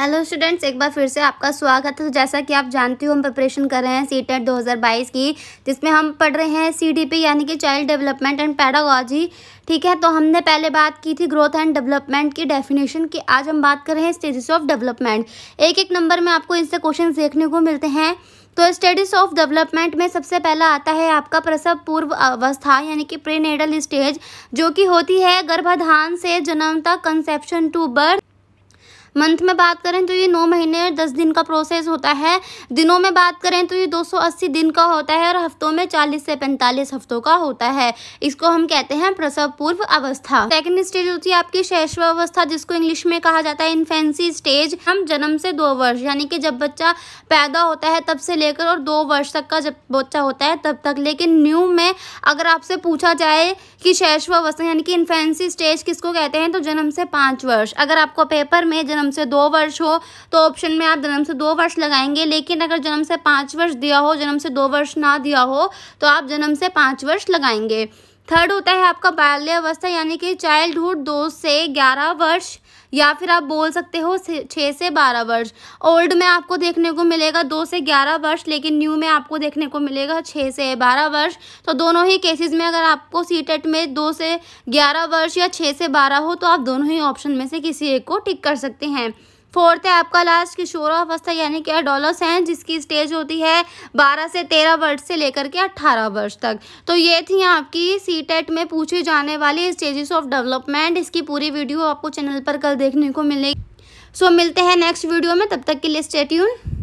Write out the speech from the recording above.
hello students एक बार फिर से आपका स्वागत है जैसा कि आप जानते हो हम प्रिपरेशन कर रहे हैं सी टेट e दो की जिसमें हम पढ़ रहे हैं सी यानी कि चाइल्ड डेवलपमेंट एंड पैडागॉजी ठीक है तो हमने पहले बात की थी ग्रोथ एंड डेवलपमेंट की डेफिनेशन की आज हम बात कर रहे हैं स्टेजेस ऑफ डेवलपमेंट एक एक नंबर में आपको इनसे क्वेश्चन देखने को मिलते हैं तो स्टेडिस ऑफ डेवलपमेंट में सबसे पहला आता है आपका प्रसव पूर्व अवस्था यानी कि प्रीनेडल स्टेज जो कि होती है गर्भाधान से जन्म तक कंसेप्शन टू बर्थ मंथ में बात करें तो ये नौ महीने और दस दिन का प्रोसेस होता है दिनों में बात करें तो ये दो सौ अस्सी दिन का होता है और हफ्तों में चालीस से पैंतालीस हफ्तों का होता है इसको हम कहते हैं प्रसव पूर्व अवस्था सेकेंड स्टेज होती है आपकी शैशव अवस्था जिसको इंग्लिश में कहा जाता है इन्फेंसी स्टेज हम जन्म से दो वर्ष यानी कि जब बच्चा पैदा होता है तब से लेकर और दो वर्ष तक का जब बच्चा होता है तब तक लेकिन न्यू में अगर आपसे पूछा जाए कि शैशवावस्था यानी कि इन्फेंसी स्टेज किसको कहते हैं तो जन्म से पाँच वर्ष अगर आपको पेपर में जन्म से दो वर्ष हो तो ऑप्शन में आप जन्म से दो वर्ष लगाएंगे लेकिन अगर जन्म से पाँच वर्ष दिया हो जन्म से दो वर्ष ना दिया हो तो आप जन्म से पाँच वर्ष लगाएंगे थर्ड होता है आपका बाल्यावस्था यानी कि चाइल्डहुड दो से ग्यारह वर्ष या फिर आप बोल सकते हो छः से बारह वर्ष ओल्ड में आपको देखने को मिलेगा दो से ग्यारह वर्ष लेकिन न्यू में आपको देखने को मिलेगा छः से बारह वर्ष तो दोनों ही केसेस में अगर आपको सी टेट e में दो से ग्यारह वर्ष या छः से बारह हो तो आप दोनों ही ऑप्शन में से किसी एक को टिक कर सकते हैं फोर्थ है आपका लास्ट किशोर अवस्था यानी कि अडोलस हैं जिसकी स्टेज होती है बारह से तेरह वर्ष से लेकर के अट्ठारह वर्ष तक तो ये थी आपकी सी टेट e में पूछे जाने वाले स्टेजेस ऑफ डेवलपमेंट इसकी पूरी वीडियो आपको चैनल पर कल देखने को मिलेगी सो so, मिलते हैं नेक्स्ट वीडियो में तब तक के लिए स्टेट्यून